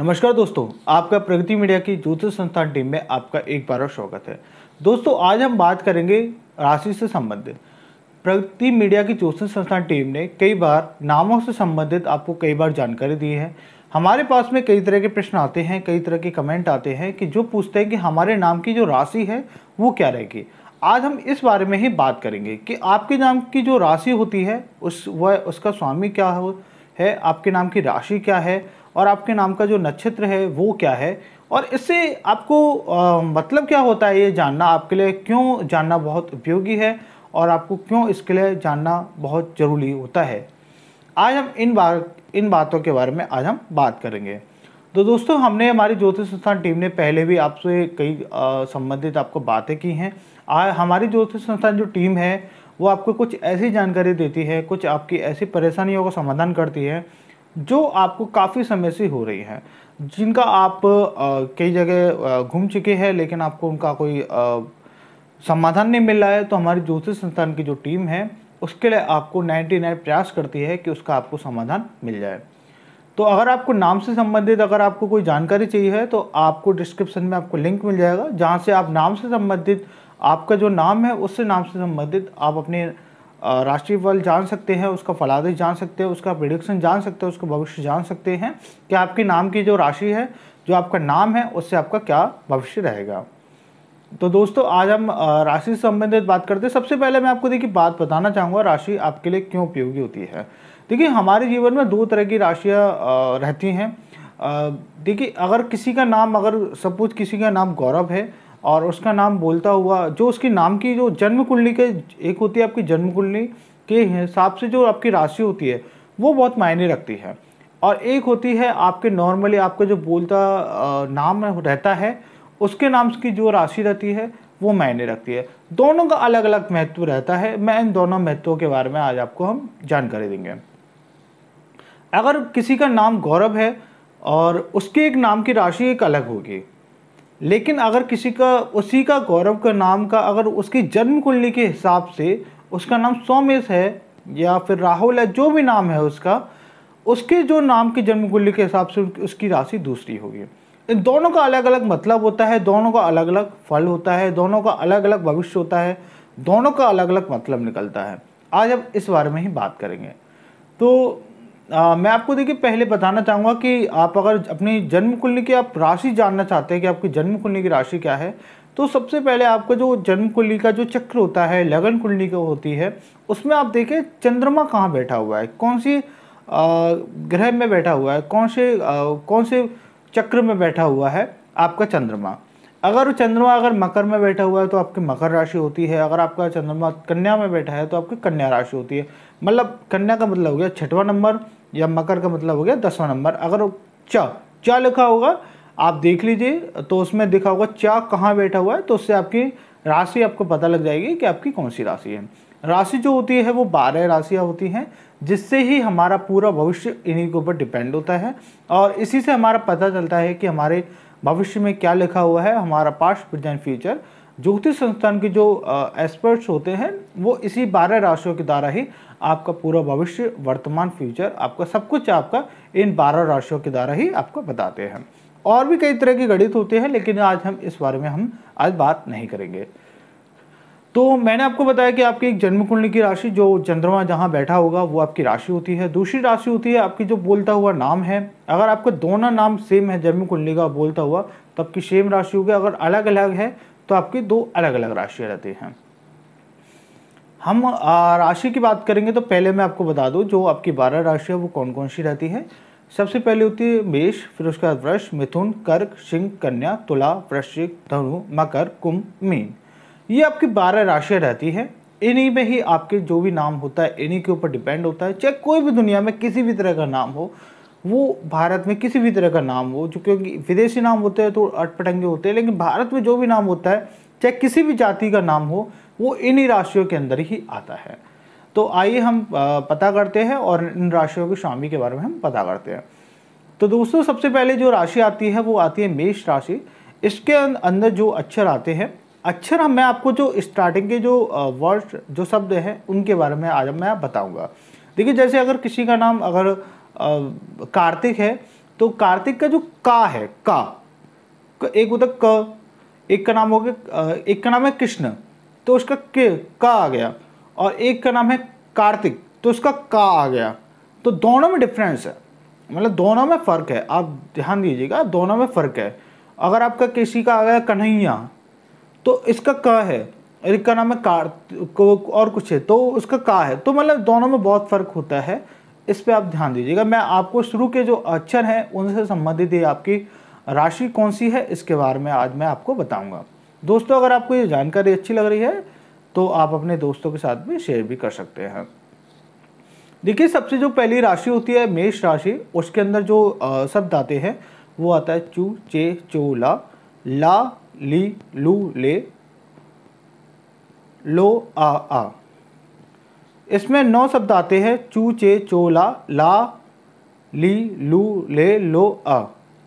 नमस्कार दोस्तों आपका प्रगति मीडिया की ज्योतिष संस्थान टीम में आपका एक बार और स्वागत है दोस्तों आज हम बात करेंगे राशि से संबंधित प्रगति मीडिया की ज्योतिष संस्थान टीम ने कई बार नामों से संबंधित आपको कई बार जानकारी दी है हमारे पास में कई तरह के प्रश्न आते हैं कई तरह के कमेंट आते हैं कि जो पूछते हैं कि हमारे नाम की जो राशि है वो क्या रहेगी आज हम इस बारे में ही बात करेंगे कि आपके नाम की जो राशि होती है उस वह उसका स्वामी क्या हो है आपके नाम की राशि क्या है और आपके नाम का जो नक्षत्र है वो क्या है और इससे आपको आ, मतलब क्या होता है ये जानना आपके लिए क्यों जानना बहुत उपयोगी है और आपको क्यों इसके लिए जानना बहुत ज़रूरी होता है आज हम इन बार इन बातों के बारे में आज हम बात करेंगे तो दोस्तों हमने हमारी ज्योतिष संस्थान टीम ने पहले भी आपसे कई संबंधित आपको बातें की हैं आज हमारी ज्योतिष संस्थान जो टीम है वो आपको कुछ ऐसी जानकारी देती है कुछ आपकी ऐसी परेशानियों का समाधान करती है जो आपको काफ़ी समय से हो रही है जिनका आप कई जगह घूम चुके हैं लेकिन आपको उनका कोई समाधान नहीं मिल रहा है तो हमारी ज्योतिष संस्थान की जो टीम है उसके लिए आपको 99 प्रयास करती है कि उसका आपको समाधान मिल जाए तो अगर आपको नाम से संबंधित अगर आपको कोई जानकारी चाहिए है तो आपको डिस्क्रिप्शन में आपको लिंक मिल जाएगा जहाँ से आप नाम से संबंधित आपका जो नाम है उससे नाम से संबंधित आप अपने राष्ट्रीय फल जान सकते हैं उसका फलादेश जान सकते हैं उसका प्रिडिक्शन जान सकते हैं उसका भविष्य जान सकते हैं कि आपके नाम की जो राशि है जो आपका नाम है उससे आपका क्या भविष्य रहेगा तो दोस्तों आज हम राशि से संबंधित बात करते हैं सबसे पहले मैं आपको देखिए बात बताना चाहूँगा राशि आपके लिए क्यों उपयोगी होती है देखिए हमारे जीवन में दो तरह की राशियाँ रहती हैं देखिए अगर किसी का नाम अगर सपोज किसी का नाम गौरव है और उसका नाम बोलता हुआ जो उसके नाम की जो जन्म कुंडली के एक होती है आपकी जन्म कुंडली के हिसाब से जो आपकी राशि होती है वो बहुत मायने रखती है और एक होती है आपके नॉर्मली आपका जो बोलता नाम रहता है उसके नाम की जो राशि रहती है वो मायने रखती है दोनों का अलग अलग महत्व रहता है मैं इन दोनों महत्वों के बारे में आज आपको हम जानकारी देंगे अगर किसी का नाम गौरव है और उसके एक नाम की राशि एक अलग होगी लेकिन अगर किसी का उसी का गौरव का नाम का अगर उसकी जन्म कुंडली के हिसाब से उसका नाम सोमेश है या फिर राहुल है जो भी नाम है उसका उसके जो नाम की जन्म कुंडली के हिसाब से उसकी राशि दूसरी होगी इन दोनों का अलग अलग मतलब होता है दोनों का अलग अलग फल होता है दोनों का अलग अलग भविष्य होता है दोनों का अलग अलग मतलब निकलता है आज हम इस बारे में ही बात करेंगे तो आ, मैं आपको देखिए पहले बताना चाहूँगा कि आप अगर अपनी जन्म कुंडली की आप राशि जानना चाहते हैं कि आपकी जन्म कुंडली की राशि क्या है तो सबसे पहले आपका जो जन्म कुंडली का जो चक्र होता है लगन कुंडली का होती है उसमें आप देखें चंद्रमा कहाँ बैठा हुआ है कौन सी ग्रह में बैठा हुआ है कौन से आ, कौन से चक्र में बैठा हुआ है आपका चंद्रमा अगर चंद्रमा अगर मकर में बैठा हुआ है तो आपकी मकर राशि होती है अगर आपका चंद्रमा कन्या में बैठा है तो आपकी कन्या राशि होती है मतलब कन्या का मतलब हो गया छठवा नंबर या मकर का मतलब हो गया दसवां नंबर अगर च च लिखा होगा आप देख लीजिए तो उसमें दिखा होगा च कहाँ बैठा हुआ है तो उससे आपकी राशि आपको पता लग जाएगी कि आपकी कौन सी राशि है राशि जो होती है वो बारह राशियाँ होती हैं जिससे ही हमारा पूरा भविष्य इन्हीं के ऊपर डिपेंड होता है और इसी से हमारा पता चलता है कि हमारे भविष्य में क्या लिखा हुआ है हमारा पास्ट प्रेजेंट फ्यूचर ज्योतिष संस्थान के जो एक्सपर्ट्स होते हैं वो इसी बारह राशियों के द्वारा ही आपका पूरा भविष्य वर्तमान फ्यूचर आपका सब कुछ आपका इन बारह राशियों के द्वारा ही आपको बताते हैं और भी कई तरह की गणित होते हैं लेकिन आज हम इस बारे में हम आज बात नहीं करेंगे तो मैंने आपको बताया कि आपकी एक जन्म कुंडली की राशि जो चंद्रमा जहाँ बैठा होगा वो आपकी राशि होती है दूसरी राशि होती है आपकी जो बोलता हुआ नाम है अगर आपका दोनों नाम सेम है जन्म कुंडली का बोलता हुआ तब की सेम राशि होगी अगर अलग अलग है तो आपकी दो अलग अलग राशियाँ रहती हैं हम राशि की बात करेंगे तो पहले मैं आपको बता दूं जो आपकी बारह राशि है वो कौन कौन सी रहती है सबसे पहले होती है मेष फिर उसके बाद वृष मिथुन कर्क सिंह कन्या तुला वृश्चिक धनु मकर कुंभ मीन ये आपकी बारह राशियाँ रहती है इन्हीं में ही आपके जो भी नाम होता है इन्हीं के ऊपर डिपेंड होता है चाहे कोई भी दुनिया में किसी भी तरह का नाम हो वो भारत में किसी भी तरह का नाम हो जो क्योंकि विदेशी नाम होते हैं तो अटपटंगे होते हैं लेकिन भारत में जो भी नाम होता है चाहे किसी भी जाति का नाम हो वो इन्हीं राशियों के अंदर ही आता है तो आइए हम पता करते हैं और इन राशियों की स्वामी के बारे में हम पता करते हैं तो दोस्तों सबसे पहले जो राशि आती है वो आती है मेष राशि इसके अं-, अंदर जो अक्षर आते हैं अक्षर मैं आपको जो स्टार्टिंग के जो वर्ड जो शब्द हैं उनके बारे में आज मैं बताऊंगा देखिए जैसे अगर किसी का नाम अगर कार्तिक है तो कार्तिक का जो का है का एक होता क एक का नाम हो गया एक का नाम है कृष्ण तो उसका के का आ गया और एक का नाम है कार्तिक तो उसका का आ गया तो दोनों में डिफरेंस है मतलब दोनों में फ़र्क है आप ध्यान दीजिएगा दोनों में फ़र्क है अगर आपका किसी का आ गया कन्हैया तो इसका का है और इसका नाम है कार और कुछ है तो उसका का है तो मतलब दोनों में बहुत फ़र्क होता है इस पर आप ध्यान दीजिएगा मैं आपको शुरू के जो अक्षर हैं उनसे संबंधित ये आपकी राशि कौन सी है इसके बारे में आज मैं आपको बताऊंगा दोस्तों अगर आपको ये जानकारी अच्छी लग रही है तो आप अपने दोस्तों के साथ भी शेयर भी कर सकते हैं देखिए सबसे जो पहली राशि होती है मेष राशि उसके अंदर जो शब्द आते हैं वो आता है चू चे चो ला ला ली लू ले लो आ आ इसमें नौ शब्द आते हैं चू चे चो ला ला ली लू ले लो आ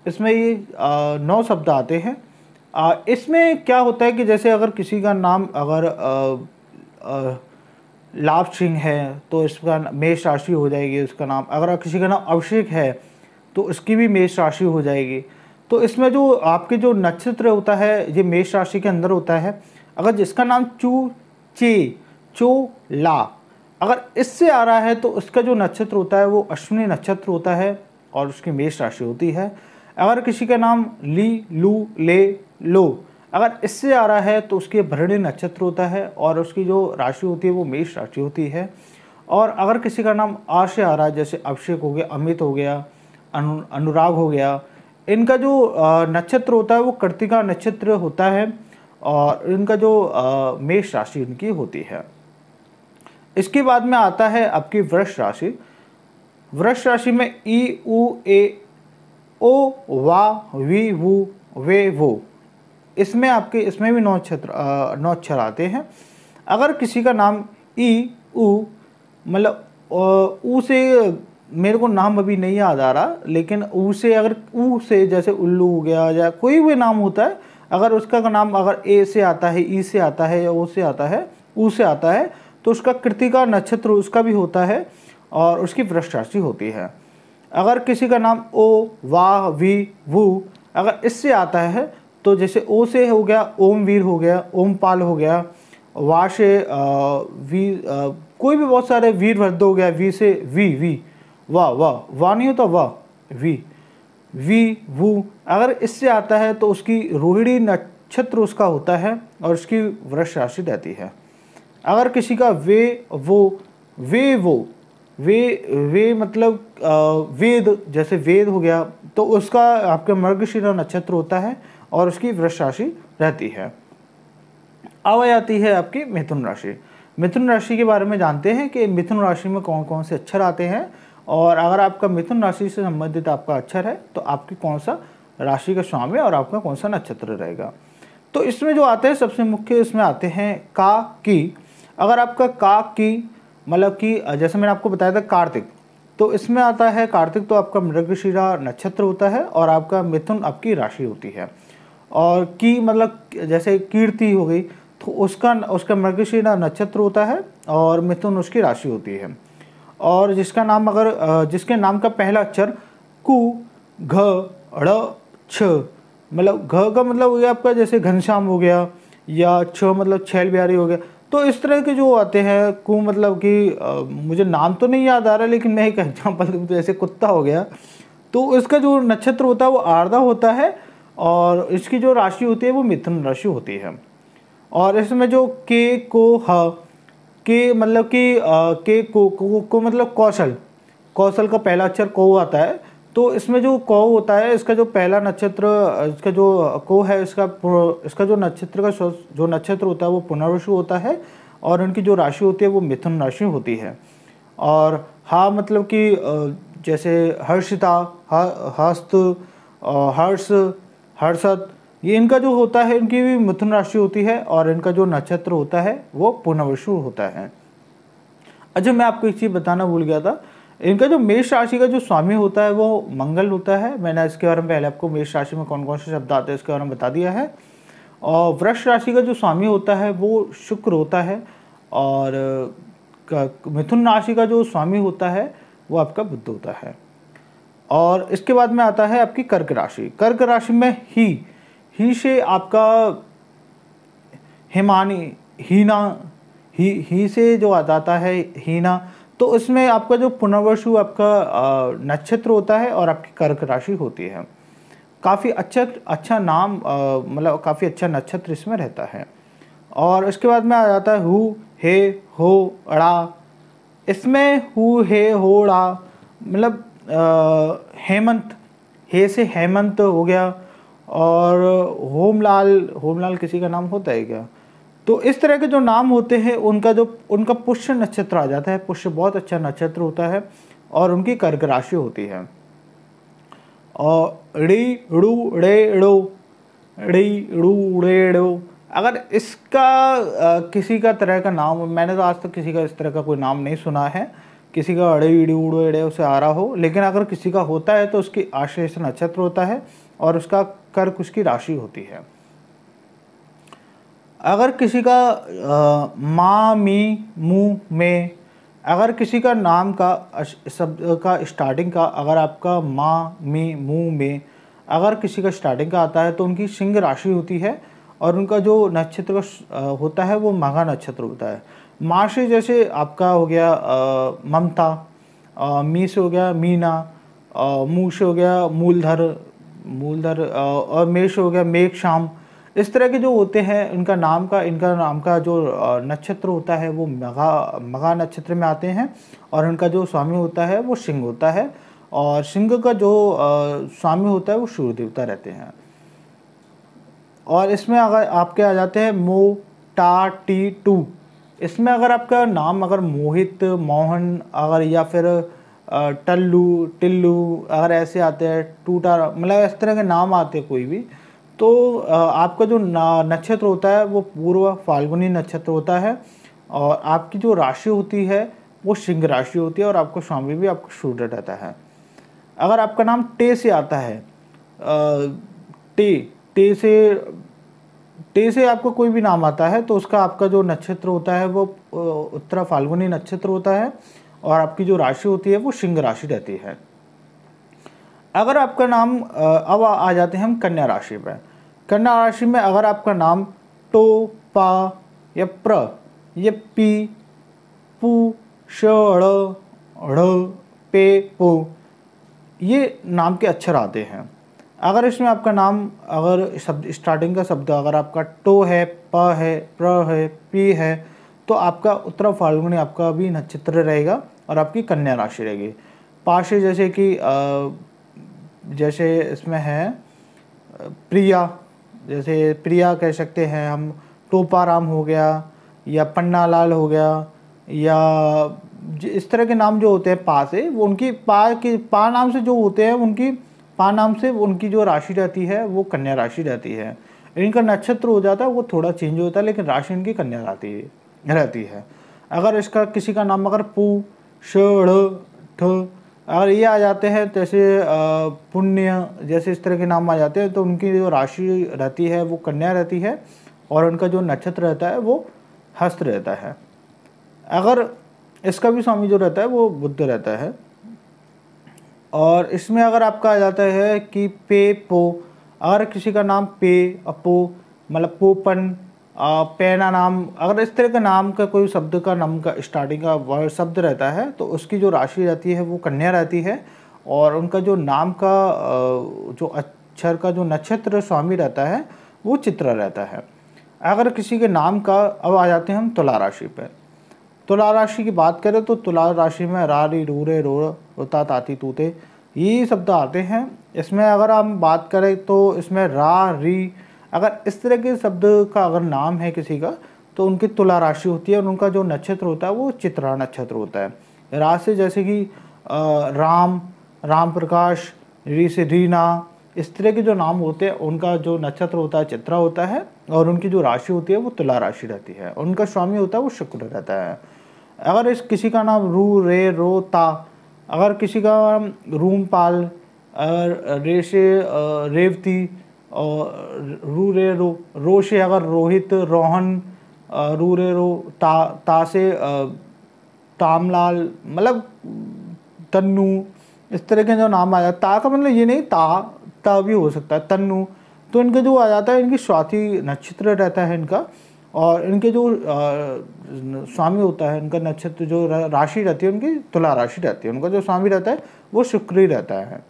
इसमें ये आ, नौ शब्द आते हैं इसमें क्या होता है कि जैसे अगर किसी का नाम अगर लाभ सिंह है तो इसका मेष राशि हो जाएगी उसका नाम अगर किसी का नाम अभिषेक है तो उसकी भी मेष राशि हो जाएगी तो इसमें जो आपके जो नक्षत्र होता है ये मेष राशि के अंदर होता है अगर जिसका नाम चू चे चो ला अगर इससे आ रहा है तो उसका जो नक्षत्र होता है वो अश्विनी नक्षत्र होता है और उसकी मेष राशि होती है अगर किसी का नाम ली लू ले लो अगर इससे आ रहा है तो उसके भरणी नक्षत्र होता है और उसकी जो राशि होती है वो मेष राशि होती है और अगर किसी का नाम आ से आ रहा है जैसे अभिषेक हो गया अमित हो गया अनु अनुराग हो गया इनका जो नक्षत्र होता है वो कृतिका नक्षत्र होता है और इनका जो मेष राशि इनकी होती है इसके बाद में आता है आपकी वृक्ष राशि वृक्ष राशि में ई ऊ ए ओ वा वी वो वे वो इसमें आपके इसमें भी नौ छत्र नौ अक्षर आते हैं अगर किसी का नाम ई ऊ मतलब ऊ से मेरे को नाम अभी नहीं याद आ रहा लेकिन ऊ से अगर ऊ से जैसे उल्लू हो गया या कोई भी नाम होता है अगर उसका नाम अगर ए से आता है ई से आता है या ओ से आता है ऊ से आता है तो उसका कृतिका नक्षत्र उसका भी होता है और उसकी भ्रष्टाचि राशि होती है अगर किसी का नाम ओ वाह वी वू अगर इससे आता है तो जैसे ओ से हो गया ओम वीर हो गया ओम पाल हो गया वा से वी आ, कोई भी बहुत सारे वीर वर्द हो गया वी से वी वी वाह वाह वाह नहीं होता वाह वी वी वो अगर इससे आता है तो उसकी रोहिणी नक्षत्र उसका होता है और उसकी वृक्ष राशि रहती है अगर किसी का वे वो वे वो वे वे मतलब वेद जैसे वेद हो गया तो उसका आपके मर्गशीरा नक्षत्र होता है और उसकी वृक्ष राशि रहती है अब आती है आपकी मिथुन राशि मिथुन राशि के बारे में जानते हैं कि मिथुन राशि में कौन कौन से अक्षर आते हैं और अगर आपका मिथुन राशि से संबंधित आपका अक्षर है तो आपकी कौन सा राशि का स्वामी और आपका कौन सा नक्षत्र रहेगा तो इसमें जो आते हैं सबसे मुख्य इसमें आते हैं का की अगर आपका का की मतलब कि जैसे मैंने आपको बताया था कार्तिक तो इसमें आता है कार्तिक तो आपका मृगशिरा नक्षत्र होता है और आपका मिथुन आपकी राशि होती है और की मतलब जैसे कीर्ति हो गई तो उसका उसका मृगशिरा नक्षत्र होता है और मिथुन उसकी राशि होती है और जिसका नाम अगर जिसके नाम का पहला अक्षर कु घ छ मतलब घ का मतलब हो गया आपका जैसे घनश्याम हो गया या छ मतलब छैल बिहारी हो गया तो इस तरह के जो आते हैं को मतलब कि मुझे नाम तो नहीं याद आ रहा लेकिन मैं एक एग्जाम्पल दूँ तो जैसे कुत्ता हो गया तो इसका जो नक्षत्र होता है वो आर्दा होता है और इसकी जो राशि होती है वो मिथुन राशि होती है और इसमें जो के को ह के मतलब कि के को, को, को मतलब कौशल कौशल का पहला अक्षर को आता है तो इसमें जो कौ होता है इसका जो पहला नक्षत्र इसका जो को है इसका इसका जो नक्षत्र का जो नक्षत्र होता है वो पुनर्वसु होता है और उनकी जो राशि होती है वो मिथुन राशि होती है और हा मतलब कि जैसे हर्षिता हस्त हर्ष हर्षद ये इनका जो होता है इनकी भी मिथुन राशि होती है और इनका जो नक्षत्र होता है वो पुनर्वसु होता है अच्छा मैं आपको एक चीज़ बताना भूल गया था इनका जो मेष राशि का जो स्वामी होता है वो मंगल होता है मैंने इसके बारे में पहले आपको मेष राशि में कौन कौन से शब्द आते हैं इसके बारे में बता दिया है और वृक्ष राशि का जो स्वामी होता है वो शुक्र होता है और मिथुन राशि का जो स्वामी होता है वो आपका बुद्ध होता है और इसके बाद में आता है आपकी कर्क राशि कर्क राशि में ही ही से आपका हिमानी हीना ही ही से जो आ जाता है हीना तो उसमें आपका जो पुनर्वशु आपका नक्षत्र होता है और आपकी कर्क राशि होती है काफ़ी अच्छा अच्छा नाम मतलब काफ़ी अच्छा नक्षत्र इसमें रहता है और उसके बाद में आ जाता है हु हे हो अड़ा इसमें हु हे हो अड़ा मतलब हेमंत हे से हेमंत हो गया और होमलाल होमलाल किसी का नाम होता है क्या तो इस तरह के जो नाम होते हैं उनका जो उनका पुष्य नक्षत्र आ जाता है पुष्य बहुत अच्छा नक्षत्र होता है और उनकी कर्क राशि होती है और ड़ी ड़ू ड़े ड़ो ड़ी ड़ू ड़े ड़ो अगर इसका आ, किसी का तरह का नाम मैंने तो आज तक तो किसी का इस तरह का कोई नाम नहीं सुना है किसी का अड़े इड़ी उड़ो इड़े उसे आ रहा हो लेकिन अगर किसी का होता है तो उसकी आश्रय नक्षत्र होता है और उसका कर्क उसकी राशि होती है अगर किसी का माँ मी मुँह में अगर किसी का नाम का शब्द का स्टार्टिंग का अगर आपका माँ मी मुँह में अगर किसी का स्टार्टिंग का आता है तो उनकी सिंह राशि होती है और उनका जो नक्षत्र होता है वो मघा नक्षत्र होता है माँ से जैसे आपका हो गया ममता मी से हो गया मीना मुँह से हो गया मूलधर मूलधर और मेष हो गया मेघ शाम इस तरह के जो होते हैं इनका नाम का इनका नाम का जो नक्षत्र होता है वो मगा मगा नक्षत्र में आते हैं और इनका जो स्वामी होता है वो सिंह होता है और सिंह का जो स्वामी होता है वो सूर्य देवता रहते हैं और इसमें अगर आपके आ जाते हैं मो टा टी टू इसमें अगर आपका नाम अगर मोहित मोहन अगर या फिर टल्लू टिल्लू अगर ऐसे आते हैं टूटा मतलब इस तरह के नाम आते हैं कोई भी तो आपका जो नक्षत्र होता है वो पूर्व फाल्गुनी नक्षत्र होता है और आपकी जो राशि होती है वो सिंह राशि होती है और आपको स्वामी भी आपको सूर्य रहता है अगर आपका नाम टे से आता है टे टे से टे से आपको कोई भी नाम आता है तो उसका आपका जो नक्षत्र होता है वो उत्तरा फाल्गुनी नक्षत्र होता है और आपकी जो राशि होती है वो सिंह राशि रहती है अगर आपका नाम अब आ जाते हैं हम कन्या राशि पर कन्या राशि में अगर आपका नाम टो पा या प्र या पी पू श पे पो ये नाम के अक्षर आते हैं अगर इसमें आपका नाम अगर शब्द स्टार्टिंग का शब्द अगर आपका टो है प है प्र है पी है तो आपका उत्तर फाल्गुनी आपका भी नक्षत्र रहेगा और आपकी कन्या राशि रहेगी पाशे जैसे कि जैसे इसमें है प्रिया जैसे प्रिया कह सकते हैं हम टोपाराम हो गया या पन्ना लाल हो गया या इस तरह के नाम जो होते हैं पा से वो उनकी पा के पा नाम से जो होते हैं उनकी पा नाम से उनकी जो राशि रहती है वो कन्या राशि रहती है इनका नक्षत्र हो जाता है वो थोड़ा चेंज होता है लेकिन राशि इनकी कन्या रहती है रहती है अगर इसका किसी का नाम अगर पू ष ठ अगर ये आ जाते हैं जैसे तो पुण्य जैसे इस तरह के नाम आ जाते हैं तो उनकी जो राशि रहती है वो कन्या रहती है और उनका जो नक्षत्र रहता है वो हस्त रहता है अगर इसका भी स्वामी जो रहता है वो बुद्ध रहता है और इसमें अगर आपका आ जाता है कि पे पो अगर किसी का नाम पे अपो मतलब पोपन पैना नाम अगर इस तरह का नाम का कोई शब्द का नाम का स्टार्टिंग का वर्ड शब्द रहता है तो उसकी जो राशि रहती है वो कन्या रहती है और उनका जो नाम का जो अक्षर का जो नक्षत्र स्वामी रहता है वो चित्र रहता है अगर किसी के नाम का अब आ जाते हैं हम तुला राशि पर तुला राशि की बात करें तो तुला राशि में रारी रूरे रो रोता ताती तूते ये शब्द आते हैं इसमें अगर हम बात करें तो इसमें रा री अगर इस तरह के शब्द का अगर नाम है किसी का तो उनकी तुला राशि होती है और उनका जो नक्षत्र होता है वो चित्रा नक्षत्र होता है राशि जैसे कि राम राम प्रकाश री से रीना इस तरह के जो नाम होते हैं उनका जो नक्षत्र होता है चित्रा होता है और उनकी जो राशि होती है वो तुला राशि रहती है उनका स्वामी होता है वो शुक्र रहता है अगर इस किसी का नाम रू रे रो ता अगर किसी का रूम पाल रे से रेवती और रू रे रो रो से अगर रोहित रोहन रू रे रो ता ता से तामलाल मतलब तन्नु इस तरह के जो नाम आ जाते ता का मतलब ये नहीं ता ता भी हो सकता है तन्नु तो इनके जो आ जाता है इनकी स्वाति नक्षत्र रहता है इनका और इनके जो स्वामी होता है इनका नक्षत्र जो राशि रहती है उनकी तुला राशि रहती है उनका जो स्वामी रहता है वो शुक्री रहता है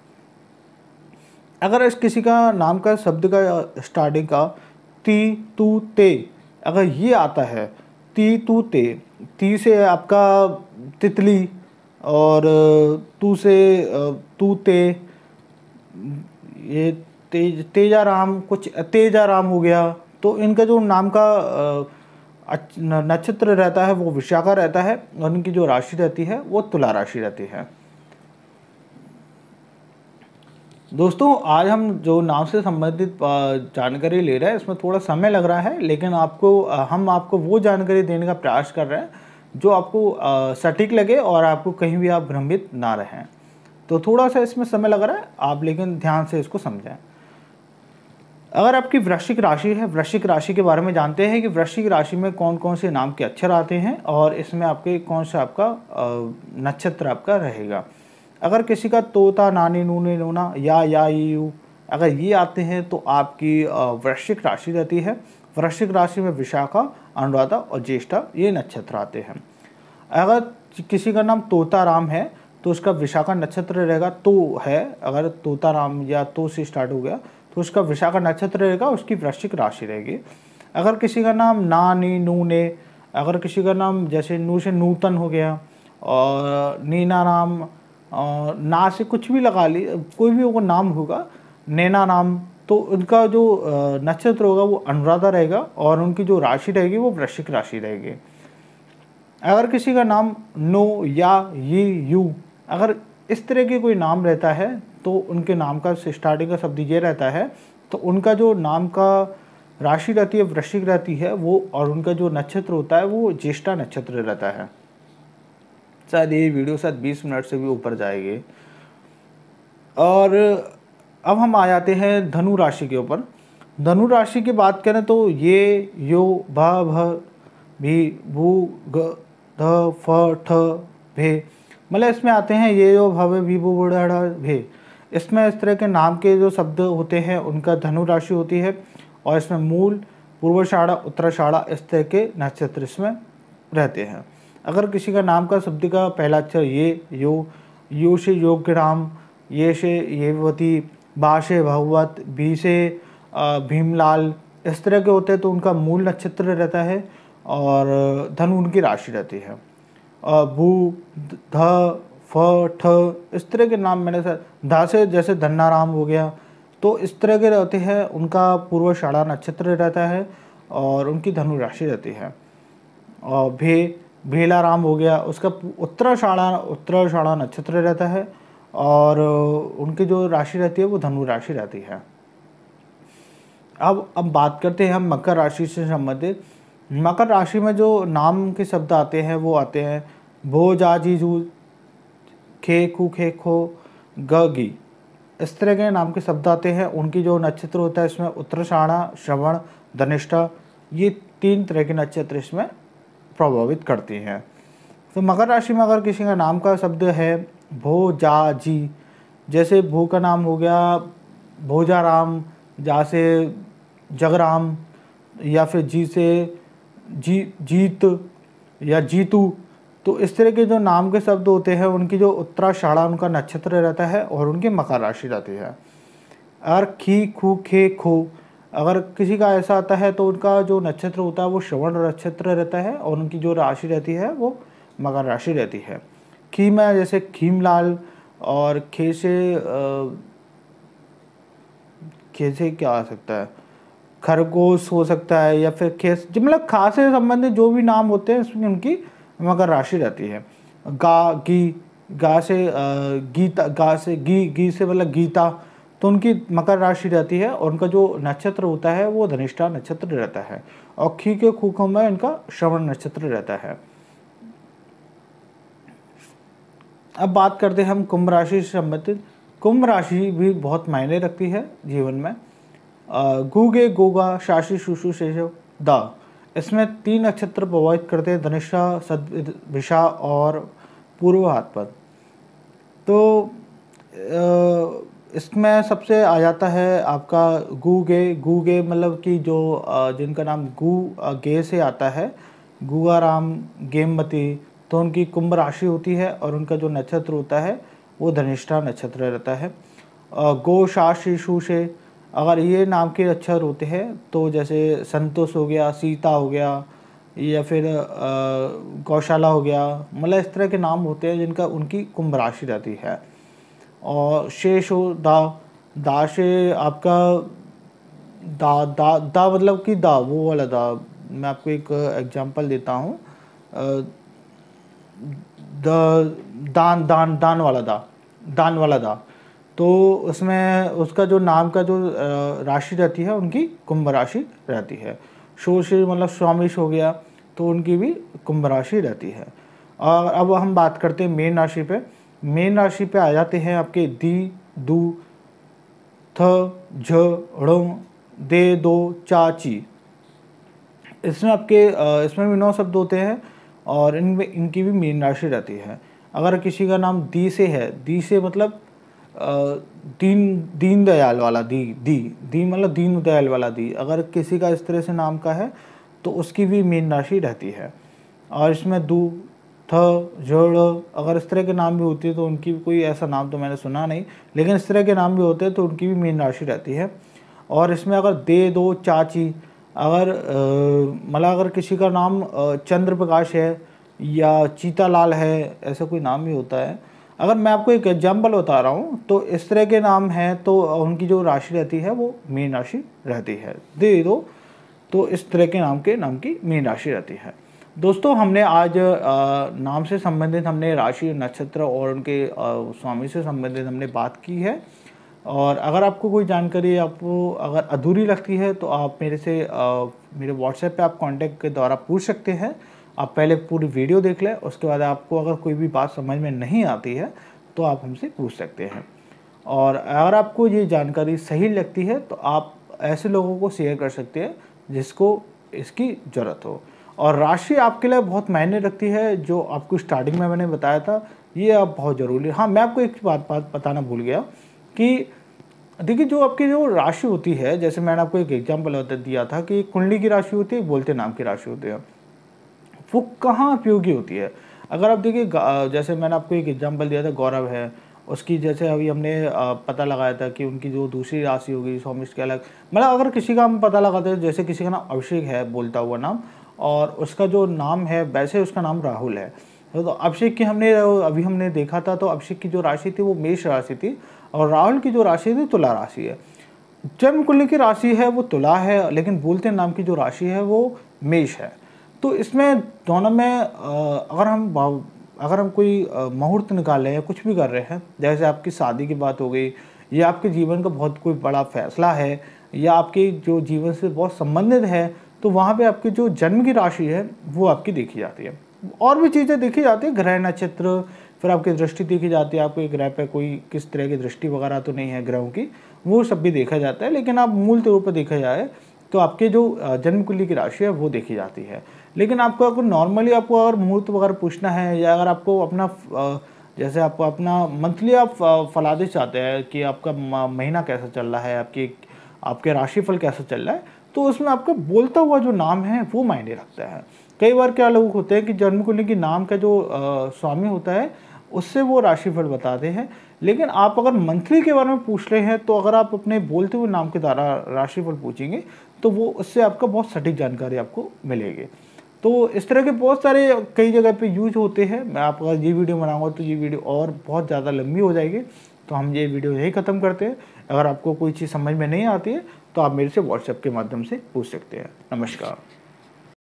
अगर इस किसी का नाम का शब्द का स्टार्टिंग का ती तू ते अगर ये आता है ती तू ते ती से आपका तितली और तू से तू ते ये तेज तेजाराम कुछ तेजा राम हो गया तो इनका जो नाम का नक्षत्र रहता है वो विशाखा रहता है और इनकी जो राशि रहती है वो तुला राशि रहती है दोस्तों आज हम जो नाम से संबंधित जानकारी ले रहे हैं इसमें थोड़ा समय लग रहा है लेकिन आपको हम आपको वो जानकारी देने का प्रयास कर रहे हैं जो आपको सटीक लगे और आपको कहीं भी आप भ्रमित ना रहें तो थोड़ा सा इसमें समय लग रहा है आप लेकिन ध्यान से इसको समझें अगर आपकी वृश्चिक राशि है वृश्चिक राशि के बारे में जानते हैं कि वृश्चिक राशि में कौन कौन से नाम के अक्षर आते हैं और इसमें आपके कौन सा आपका नक्षत्र आपका रहेगा अगर किसी का तोता नानी नूने नूना या या यू अगर ये आते हैं तो आपकी वृश्चिक राशि रहती है वृश्चिक राशि में विशाखा अनुराधा और ज्येष्ठा ये नक्षत्र आते हैं अगर किसी का नाम तोता राम है तो उसका विशाखा नक्षत्र रहेगा तो है अगर तोता राम या तो से स्टार्ट हो गया तो उसका विशाखा नक्षत्र रहेगा उसकी वृश्चिक राशि रहेगी अगर किसी का नाम ना नी नू ने अगर किसी का नाम जैसे नू से नूतन हो गया और नीना राम और ना से कुछ भी लगा ली कोई भी होगा नाम होगा नैना नाम तो उनका जो नक्षत्र होगा वो अनुराधा रहेगा और उनकी जो राशि रहेगी वो वृश्चिक राशि रहेगी अगर किसी का नाम नो या ये यू अगर इस तरह के कोई नाम रहता है तो उनके नाम का स्टार्टिंग का शब्द ये रहता है तो उनका जो नाम का राशि रहती है वृश्चिक रहती है वो और उनका जो नक्षत्र होता है वो ज्येष्ठा नक्षत्र रहता है शायद ये वीडियो शायद बीस मिनट से भी ऊपर जाएगी और अब हम आ जाते हैं धनु राशि के ऊपर धनु राशि की बात करें तो ये यो भा भ भी भू ग ध फ ठ भे मतलब इसमें आते हैं ये यो भव भी भू बुढ़ा भे इसमें इस तरह के नाम के जो शब्द होते हैं उनका धनु राशि होती है और इसमें मूल पूर्वाषाढ़ा उत्तराषाढ़ा इस तरह के नक्षत्र इसमें रहते हैं अगर किसी का नाम का शब्द का पहला अक्षर ये यो यो से योग्य राम ये से येवती बा से भगवत बी से भीमलाल इस तरह के होते हैं तो उनका मूल नक्षत्र रहता है और धन उनकी राशि रहती है भू ध फ ठ इस तरह के नाम मैंने सर धा से जैसे धन्नाराम हो गया तो इस तरह के रहते हैं उनका पूर्व शाड़ा नक्षत्र रहता है और उनकी धनु राशि रहती है और भे भेलाराम हो गया उसका उत्तराषाढ़ा उत्तराषाढ़ा नक्षत्र रहता है और उनकी जो राशि रहती है वो धनु राशि रहती है अब अब बात करते हैं हम मकर राशि से संबंधित मकर राशि में जो नाम के शब्द आते हैं वो आते हैं भो जा जी जू खे खू खे खो गी इस तरह के नाम के शब्द आते हैं उनकी जो नक्षत्र होता है इसमें उत्तराषाढ़ा श्रवण धनिष्ठा ये तीन तरह के नक्षत्र इसमें प्रभावित करती हैं तो मकर राशि में अगर किसी का नाम का शब्द है भो जा जी जैसे भू का नाम हो गया भोजा राम जा से जगराम या फिर जी से जी जीत या जीतू तो इस तरह के जो नाम के शब्द होते हैं उनकी जो उत्तराषाढ़ा उनका नक्षत्र रहता है और उनकी मकर राशि रहती है अगर खी खू खे खो अगर किसी का ऐसा आता है तो उनका जो नक्षत्र होता है वो श्रवण नक्षत्र रहता है और उनकी जो राशि रहती है वो मकर राशि रहती है खीम है जैसे खीमलाल और खेसे खेसे क्या आ सकता है खरगोश हो सकता है या फिर खेस जो मतलब खास से संबंधित जो भी नाम होते हैं उसमें उनकी मकर राशि रहती है गा गी गा से गीता गा से गी गी से मतलब गीता तो उनकी मकर राशि रहती है और उनका जो नक्षत्र होता है वो धनिष्ठा नक्षत्र रहता है और खी के खूखों में इनका श्रवण नक्षत्र रहता है अब बात करते हैं हम कुंभ राशि से संबंधित कुंभ राशि भी बहुत मायने रखती है जीवन में गुगे गोगा शासी शुशु शेषव द इसमें तीन नक्षत्र प्रभावित करते हैं धनिष्ठा सद सदभिषा और पूर्व हाथ पद तो आ, इसमें सबसे आ जाता है आपका गू गे गू गे मतलब कि जो जिनका नाम गू गे से आता है राम गेमवती तो उनकी कुंभ राशि होती है और उनका जो नक्षत्र होता है वो धनिष्ठा नक्षत्र रहता है गो शाशी से अगर ये नाम के अक्षर होते हैं तो जैसे संतोष हो गया सीता हो गया या फिर गौशाला हो गया मतलब इस तरह के नाम होते हैं जिनका उनकी कुंभ राशि रहती है और शेष हो दा दा से आपका दा दा दा मतलब कि दा वो वाला दा मैं आपको एक एग्जांपल देता हूँ दान दान दान वाला दा दान वाला दा तो उसमें उसका जो नाम का जो राशि रहती है उनकी कुंभ राशि रहती है शोश मतलब स्वामिश हो गया तो उनकी भी कुंभ राशि रहती है और अब हम बात करते हैं मेन राशि पे मेन राशि पे आ जाते हैं आपके दी दू थ झ दे दो चाची इसमें आपके इसमें भी नौ शब्द होते हैं और इनमें इनकी भी मेन राशि रहती है अगर किसी का नाम दी से है दी से मतलब दीन दीन दयाल वाला दी दी दी मतलब दीन दयाल वाला दी अगर किसी का इस तरह से नाम का है तो उसकी भी मेन राशि रहती है और इसमें दू थ झड़ अगर इस तरह के नाम भी होते हैं तो उनकी कोई ऐसा नाम तो मैंने सुना नहीं लेकिन इस तरह के नाम भी होते हैं तो उनकी भी मीन राशि रहती है और इसमें अगर दे दो चाची अगर मतलब अगर किसी का नाम चंद्र प्रकाश है या चीता लाल है ऐसा कोई नाम भी होता है अगर मैं आपको एक एग्जाम्पल बता रहा हूँ तो इस तरह के नाम हैं तो उनकी जो राशि रहती है वो मीन राशि रहती है दे दो तो इस तरह के नाम के नाम की मीन राशि रहती है दोस्तों हमने आज नाम से संबंधित हमने राशि नक्षत्र और उनके स्वामी से संबंधित हमने बात की है और अगर आपको कोई जानकारी आपको अगर अधूरी लगती है तो आप मेरे से मेरे व्हाट्सएप पे आप कांटेक्ट के द्वारा पूछ सकते हैं आप पहले पूरी वीडियो देख लें उसके बाद आपको अगर कोई भी बात समझ में नहीं आती है तो आप हमसे पूछ सकते हैं और अगर आपको ये जानकारी सही लगती है तो आप ऐसे लोगों को शेयर कर सकते हैं जिसको इसकी ज़रूरत हो और राशि आपके लिए बहुत मायने रखती है जो आपको स्टार्टिंग में मैंने बताया था ये आप बहुत ज़रूरी हाँ मैं आपको एक बात बात बताना भूल गया कि देखिए जो आपकी जो राशि होती है जैसे मैंने आपको एक एग्जाम्पल दिया था कि कुंडली की राशि होती है बोलते नाम की राशि होती है वो कहाँ उपयोगी होती है अगर आप देखिए जैसे मैंने आपको एक एग्जाम्पल दिया था गौरव है उसकी जैसे अभी हमने पता लगाया था कि उनकी जो दूसरी राशि होगी सौमिष्ट के अलग मतलब अगर किसी का हम पता लगाते हैं जैसे किसी का नाम अभिषेक है बोलता हुआ नाम और उसका जो नाम है वैसे उसका नाम राहुल है तो अभिषेक की हमने अभी हमने देखा था तो अभिषेक की जो राशि थी वो मेष राशि थी और राहुल की जो राशि थी तुला राशि है जन्म कुंडली की राशि है वो तुला है लेकिन बोलते नाम की जो राशि है वो मेष है तो इसमें दोनों में अगर हम अगर हम कोई मुहूर्त निकाल रहे हैं कुछ भी कर रहे हैं जैसे आपकी शादी की बात हो गई या आपके जीवन का बहुत कोई बड़ा फैसला है या आपके जो जीवन से बहुत संबंधित है तो वहाँ पे आपकी जो जन्म की राशि है वो आपकी देखी जाती है और भी चीज़ें देखी जाती है ग्रह नक्षत्र फिर आपकी दृष्टि देखी जाती है आपके ग्रह पे कोई किस तरह की दृष्टि वगैरह तो नहीं है ग्रहों की वो सब भी देखा जाता है लेकिन आप मूल तौर पर देखा जाए तो आपके जो जन्म कुंडली की राशि है वो देखी जाती है लेकिन आपको अगर नॉर्मली आपको अगर मुहूर्त वगैरह पूछना है या अगर आपको अपना जैसे आपको अपना मंथली आप फलादेश चाहते हैं कि आपका महीना कैसा चल रहा है आपकी आपके राशिफल कैसा चल रहा है तो उसमें आपका बोलता हुआ जो नाम है वो मायने रखता है कई बार क्या लोग होते हैं कि जन्म कुंडली के नाम का जो आ, स्वामी होता है उससे वो राशिफल बताते हैं लेकिन आप अगर मंथली के बारे में पूछ रहे हैं तो अगर आप अपने बोलते हुए नाम के द्वारा राशिफल पूछेंगे तो वो उससे आपका बहुत सटीक जानकारी आपको मिलेगी तो इस तरह के बहुत सारे कई जगह पे यूज होते हैं मैं आपका ये वीडियो बनाऊंगा तो ये वीडियो और बहुत ज़्यादा लंबी हो जाएगी तो हम ये वीडियो यही ख़त्म करते हैं अगर आपको कोई चीज़ समझ में नहीं आती है तो आप मेरे से व्हाट्सएप के माध्यम से पूछ सकते हैं नमस्कार